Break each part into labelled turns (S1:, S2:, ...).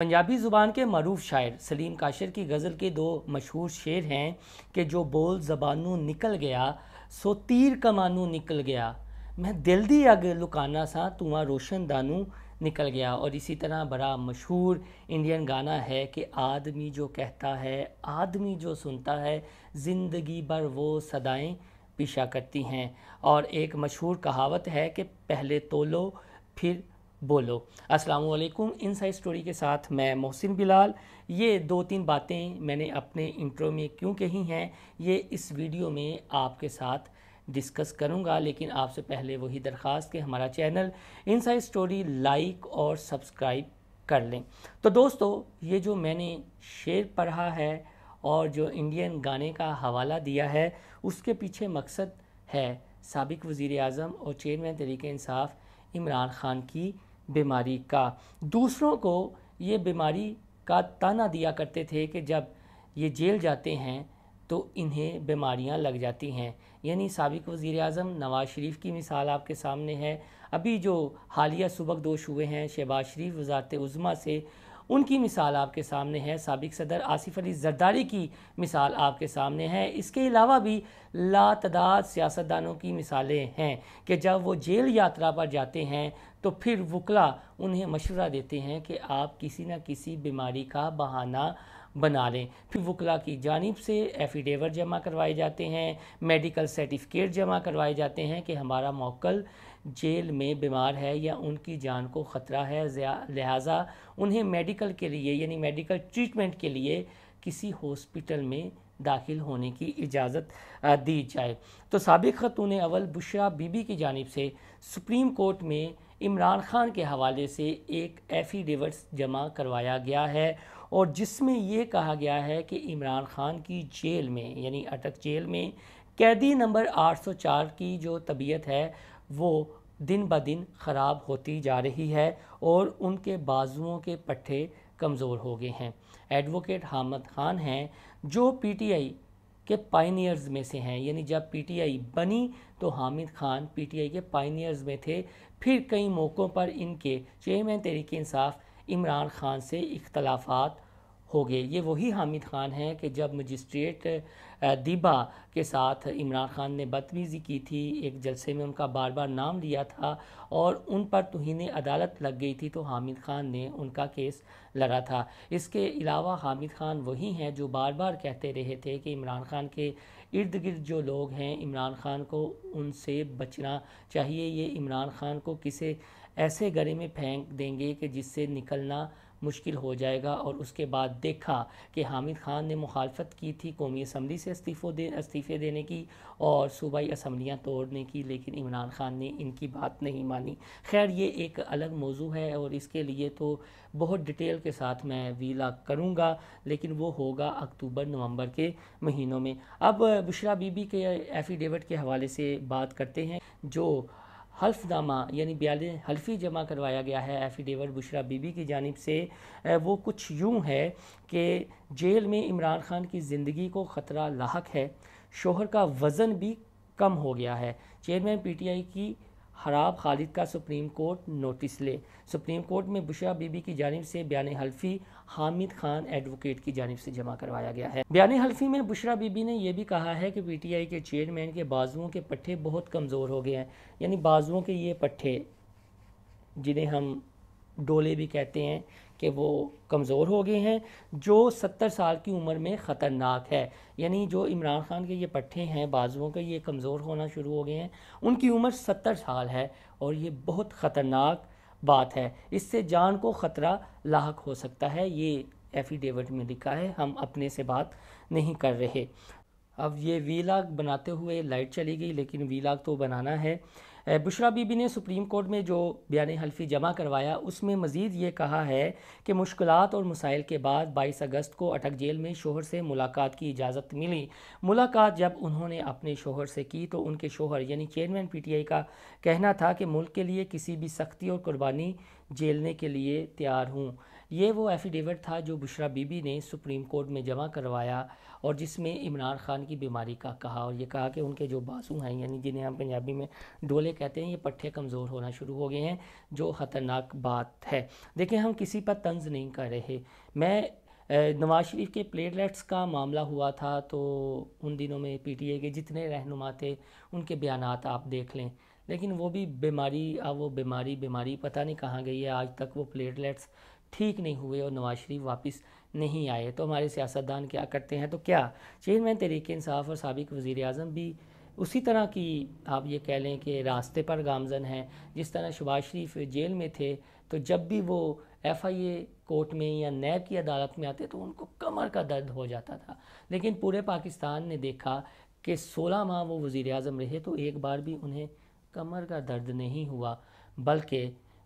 S1: पंजाबी ज़ुबान के मरूफ शायर सलीम काशिर की गज़ल के दो मशहूर शेर हैं कि जो बोल जबानू निकल गया सो तीर कमानू निकल गया मैं दिल दी अग लुकाना सा तुआ रोशन दानू निकल गया और इसी तरह बड़ा मशहूर इंडियन गाना है कि आदमी जो कहता है आदमी जो सुनता है ज़िंदगी भर वो सदाएं पीछा करती हैं और एक मशहूर कहावत है कि पहले तोलो फिर बोलो अस्सलाम वालेकुम साइड स्टोरी के साथ मैं मोहसिन बिलाल ये दो तीन बातें मैंने अपने इंट्रो में क्यों कही हैं ये इस वीडियो में आपके साथ डिस्कस करूंगा लेकिन आपसे पहले वही दरख्वास्त कि हमारा channel inside story like और सब्सक्राइब कर लें तो दोस्तों ये जो मैंने शेर पढ़ा है और जो इंडियन गाने का हवाला दिया है उसके पीछे मकसद है सबक वज़ी अजम और चेयरमैन तरीक़ानसाफ़ इमरान ख़ान की बीमारी का दूसरों को ये बीमारी का ताना दिया करते थे कि जब ये जेल जाते हैं तो इन्हें बीमारियां लग जाती हैं यानी सबक वज़ी अजम नवाज़ शरीफ की मिसाल आपके सामने है अभी जो हालिया सबक दोष हुए हैं शहबाज शरीफ वजारत उज़मा से उनकी मिसाल आपके सामने है सबक सदर आसिफ अली जरदारी की मिसाल आपके सामने है इसके अलावा भी लातदाद सियासतदानों की मिसालें हैं कि जब वो जेल यात्रा पर जाते हैं तो फिर वकला उन्हें मशवरा देते हैं कि आप किसी न किसी बीमारी का बहाना बना लें फिर वकला की जानब से एफिडेवर जमा करवाए जाते हैं मेडिकल सर्टिफिकेट जमा करवाए जाते हैं कि हमारा मौकल जेल में बीमार है या उनकी जान को ख़तरा है लिहाजा उन्हें मेडिकल के लिए यानी मेडिकल ट्रीटमेंट के लिए किसी हॉस्पिटल में दाखिल होने की इजाज़त दी जाए तो सबक ख़तून अवल बुशरा बीबी की जानब से सुप्रीम कोर्ट में इमरान ख़ान के हवाले से एक एफिडेविट्स जमा करवाया गया है और जिसमें यह कहा गया है कि इमरान ख़ान की जेल में यानी अटक जेल में कैदी नंबर 804 की जो तबीयत है वो दिन ब दिन ख़राब होती जा रही है और उनके बाजुओं के पट्टे कमज़ोर हो गए हैं एडवोकेट हामद खान हैं जो पीटीआई के पाइनियर्स में से हैं यानी जब पीटीआई बनी तो हामिद खान पीटीआई के पाइनियर्स में थे फिर कई मौक़ों पर इनके चेयरमैन तहरीक इंसाफ इमरान खान से इख्तलाफात हो गए ये वही हामिद खान हैं कि जब मजिस्ट्रेट दिबा के साथ इमरान खान ने बदतमीज़ी की थी एक जलसे में उनका बार बार नाम लिया था और उन पर तोहन अदालत लग गई थी तो हामिद खान ने उनका केस लड़ा था इसके अलावा हामिद खान वही हैं जो बार बार कहते रहे थे कि इमरान खान के इर्द गिर्द जो लोग हैं इमरान खान को उनसे बचना चाहिए ये इमरान खान को किसी ऐसे गले में फेंक देंगे कि जिससे निकलना मुश्किल हो जाएगा और उसके बाद देखा कि हामिद खान ने मुखालफत की थी कौमी असम्बली से इस्तीफ़ों दे इस्तीफ़े देने की और सूबाई असम्बलियाँ तोड़ने की लेकिन इमरान खान ने इनकी बात नहीं मानी खैर ये एक अलग मौजू है और इसके लिए तो बहुत डिटेल के साथ मैं वीला करूँगा लेकिन वो होगा अक्टूबर नवंबर के महीनों में अब बुशरा बीबी के एफिडेविट के हवाले से बात करते हैं जो हल्फनामा यानी बयान हल्फी जमा करवाया गया है एफिडेविट बुशरा बीबी की जानब से वो कुछ यूँ है कि जेल में इमरान खान की ज़िंदगी को ख़तरा लाक है शोहर का वज़न भी कम हो गया है चेयरमैन पीटीआई की हराब खालिद का सुप्रीम कोर्ट नोटिस ले सुप्रीम कोर्ट में बुशरा बीबी की जानब से बयान हल्फी हामिद खान एडवोकेट की जानब से जमा करवाया गया है बयान हल्फी में बुशरा बीबी ने यह भी कहा है कि पीटीआई के चेयरमैन के बाजुओं के पट्ठे बहुत कमज़ोर हो गए हैं यानी बाजुओं के ये पट्ठे जिन्हें हम डोले भी कहते हैं कि वो कमज़ोर हो गए हैं जो सत्तर साल की उम्र में ख़तरनाक है यानी जो इमरान खान के ये पट्टे हैं बाजुओं के ये कमज़ोर होना शुरू हो गए हैं उनकी उम्र सत्तर साल है और ये बहुत ख़तरनाक बात है इससे जान को ख़तरा लाक हो सकता है ये एफिडेविट में लिखा है हम अपने से बात नहीं कर रहे अब ये वीलाग बनाते हुए लाइट चली गई लेकिन वीलाग तो बनाना है बुशरा बीबी ने सुप्रीम कोर्ट में जो बयान हल्फी जमा करवाया उसमें मज़ीद ये कहा है कि मुश्किल और मसाइल के बाद बाईस अगस्त को अटक जेल में शोहर से मुलाकात की इजाज़त मिली मुलाकात जब उन्होंने अपने शोहर से की तो उनके शोहर यानी चेयरमैन पी टी आई का कहना था कि मुल्क के लिए किसी भी सख्ती और कुर्बानी झेलने के लिए तैयार हूँ ये वो एफिडेविट था जो बुशरा बीबी ने सुप्रीम कोर्ट में जमा करवाया और जिसमें इमरान खान की बीमारी का कहा और ये कहा कि उनके जो बाजू हैं यानी जिन्हें हम पंजाबी में डोले कहते हैं ये पट्ठे कमज़ोर होना शुरू हो गए हैं जो ख़तरनाक बात है देखें हम किसी पर तंज नहीं कर रहे मैं नवाज शरीफ के प्लेटलेट्स का मामला हुआ था तो उन दिनों में पीटीए के जितने रहनुमा थे उनके बयान आप देख लें लेकिन वो भी बीमारी अब वो बीमारी बीमारी पता नहीं कहाँ गई है आज तक वो प्लेटलेट्स ठीक नहीं हुए और नवाज शरीफ वापस नहीं आए तो हमारे सियासतदान क्या करते हैं तो क्या चेयरमैन तरीके इंसाफ और सबक वज़ी अजम भी उसी तरह की आप ये कह लें कि रास्ते पर गामजन हैं जिस तरह शबाज शरीफ जेल में थे तो जब भी वो एफ़ आई ए कोर्ट में या नैब की अदालत में आते तो उनको कमर का दर्द हो जाता था लेकिन पूरे पाकिस्तान ने देखा कि सोलह माह वो वज़ी अजम रहे तो एक बार भी उन्हें कमर का दर्द नहीं हुआ बल्कि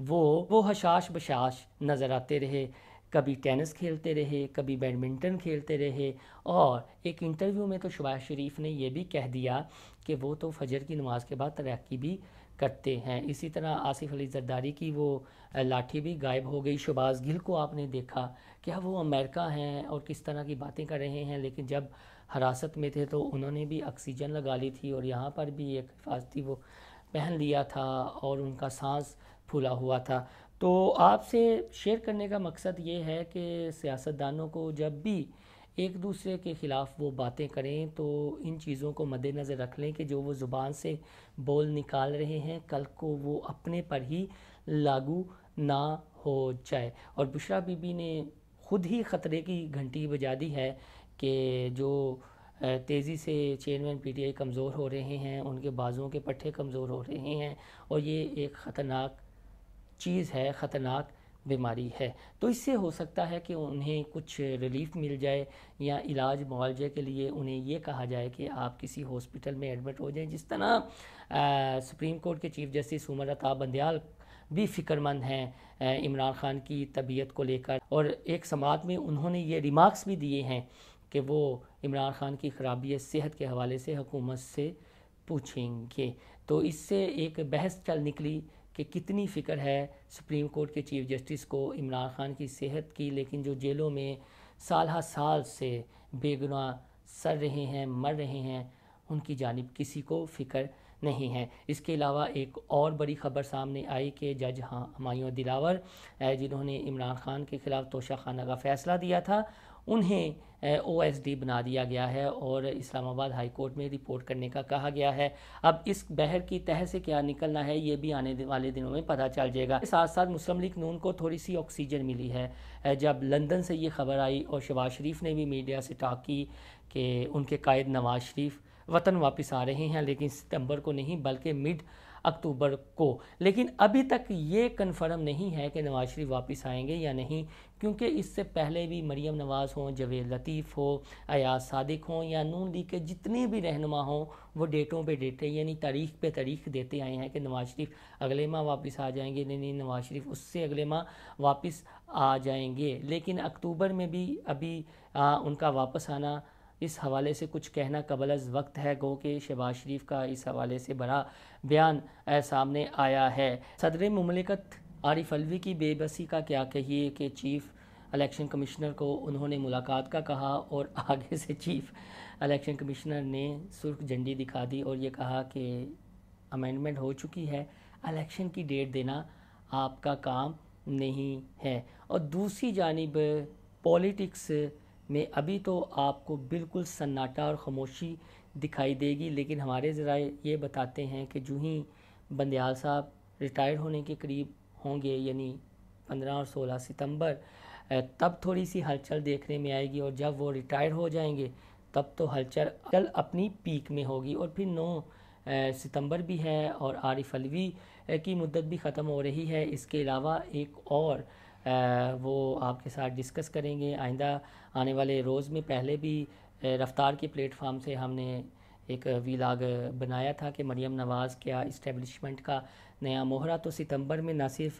S1: वो वो हशाश बशाश नज़र आते रहे कभी टेनिस खेलते रहे कभी बैडमिंटन खेलते रहे और एक इंटरव्यू में तो शबाज शरीफ ने यह भी कह दिया कि वो तो फजर की नमाज़ के बाद तैराकी भी करते हैं इसी तरह आसिफ अली जरदारी की वो लाठी भी गायब हो गई शुबाज गिल को आपने देखा क्या वो अमेरिका हैं और किस तरह की बातें कर रहे हैं लेकिन जब हरासत में थे तो उन्होंने भी ऑक्सीजन लगा ली थी और यहाँ पर भी एक हिफाजती वो पहन लिया था और उनका सांस फूला हुआ था तो आपसे शेयर करने का मकसद ये है कि सियासतदानों को जब भी एक दूसरे के ख़िलाफ़ वो बातें करें तो इन चीज़ों को मद्देनज़र रख लें कि जो वो ज़ुबान से बोल निकाल रहे हैं कल को वो अपने पर ही लागू ना हो जाए और बुशरा बीबी ने खुद ही ख़तरे की घंटी बजा दी है कि जो तेज़ी से चेयरमैन पीटीआई कमज़ोर हो रहे हैं उनके बाजुओं के पट्टे कमज़ोर हो रहे हैं और ये एक ख़तरनाक चीज़ है ख़तरनाक बीमारी है तो इससे हो सकता है कि उन्हें कुछ रिलीफ मिल जाए या इलाज मुआवजे के लिए उन्हें ये कहा जाए कि आप किसी हॉस्पिटल में एडमिट हो जाएं जिस तरह सुप्रीम कोर्ट के चीफ जस्टिस उमर अताब बंदयाल भी फ़िक्रमंद हैं इमरान ख़ान की तबीयत को लेकर और एक समात में उन्होंने ये रिमार्क्स भी दिए हैं कि वो इमरान ख़ान की खराबी सेहत के हवाले से हुकूमत से पूछेंगे तो इससे एक बहस चल निकली कि कितनी फ़िक्र है सुप्रीम कोर्ट के चीफ जस्टिस को इमरान खान की सेहत की लेकिन जो जेलों में साल साल से बेगुनाह सड़ रहे हैं मर रहे हैं उनकी जानब किसी को फ़िक्र नहीं है इसके अलावा एक और बड़ी खबर सामने आई कि जज हाँ हमायूं दिलावर जिन्होंने इमरान खान के ख़िलाफ़ तोशाखाना का फ़ैसला दिया था उन्हें ओ एस डी बना दिया गया है और इस्लामाबाद हाई कोर्ट में रिपोर्ट करने का कहा गया है अब इस बहर की तह से क्या निकलना है ये भी आने वाले दिनों में पता चल जाएगा साथ साथ मुस्लिम लीग नून को थोड़ी सी ऑक्सीजन मिली है जब लंदन से ये खबर आई और शबाज शरीफ ने भी मीडिया से टाक की कि उनके कायद नवाज शरीफ वतन वापस आ रहे हैं लेकिन सितंबर को नहीं बल्कि मिड अक्टूबर को लेकिन अभी तक ये कन्फर्म नहीं है कि नवाज शरीफ वापस आएंगे या नहीं क्योंकि इससे पहले भी मरीम नवाज़ हों जवेद लतीफ़ हो अयाज सादिक हों या नून लीग के जितने भी रहनुमा हों वो डेटों पे डेटे यानी तारीख पे तारीख देते आए हैं कि नवाज शरीफ अगले माह वापस आ जाएंगे नहीं नहीं नवाज शरीफ उससे अगले माह वापस आ जाएंगे लेकिन अक्टूबर में भी अभी आ, उनका वापस आना इस हवाले से कुछ कहना अज वक्त है गो कि शहबाज शरीफ का इस हवाले से बड़ा बयान सामने आया है सदर ममलिकत आरिफ अलवी की बेबसी का क्या कहिए कि चीफ़ इलेक्शन कमिश्नर को उन्होंने मुलाकात का कहा और आगे से चीफ इलेक्शन कमिश्नर ने सुर्ख झंडी दिखा दी और ये कहा कि अमेंडमेंट हो चुकी है इलेक्शन की डेट देना आपका काम नहीं है और दूसरी जानब पॉलिटिक्स में अभी तो आपको बिल्कुल सन्नाटा और ख़ामोशी दिखाई देगी लेकिन हमारे ज़रा ये बताते हैं कि जो ही बंदयाल साहब रिटायर होने के करीब होंगे यानी पंद्रह और सोलह सितंबर तब थोड़ी सी हलचल देखने में आएगी और जब वो रिटायर हो जाएंगे तब तो हलचल चल अपनी पीक में होगी और फिर नौ सितंबर भी है और आरिफ अलवी की मुद्दत भी ख़त्म हो रही है इसके अलावा एक और वो आपके साथ डिस्कस करेंगे आइंदा आने वाले रोज़ में पहले भी रफ़्तार के प्लेटफार्म से हमने एक वीलाग बनाया था कि मरियम नवाज़ क्या इस्टेबलिशमेंट का नया मोहरा तो सितंबर में न सिर्फ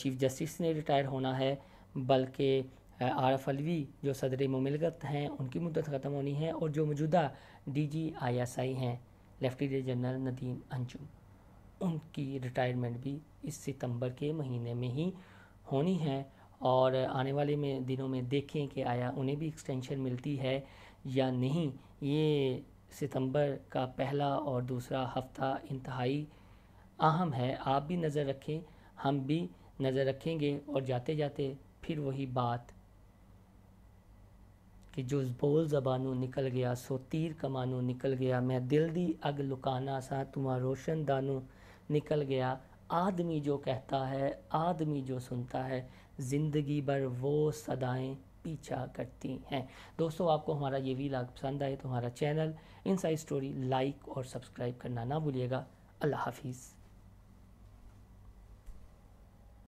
S1: चीफ़ जस्टिस ने रिटायर होना है बल्कि आरफ अलवी जो सदर ममिलकत हैं उनकी मदद ख़त्म होनी है और जो मौजूदा D G I S I हैं लेफ्टिनेंट जनरल नदीम अंजुम उनकी रिटायरमेंट भी इस सितंबर के महीने में ही होनी है और आने वाले में दिनों में देखें कि आया उन्हें भी एक्सटेंशन मिलती है या नहीं ये सितंबर का पहला और दूसरा हफ़्ता इंतहाई अहम है आप भी नज़र रखें हम भी नज़र रखेंगे और जाते जाते फिर वही बात कि जो बोल जबानों निकल गया सो तीर कमानों निकल गया मैं दिल दी अग लुकाना सा तुम्हारा रोशन दानों निकल गया आदमी जो कहता है आदमी जो सुनता है ज़िंदगी भर वो सदाएं पीछा करती हैं दोस्तों आपको हमारा ये वी लाग पसंद आए तो हमारा चैनल इनसाइड स्टोरी लाइक और सब्सक्राइब करना ना भूलिएगा अल्लाह हाफिज़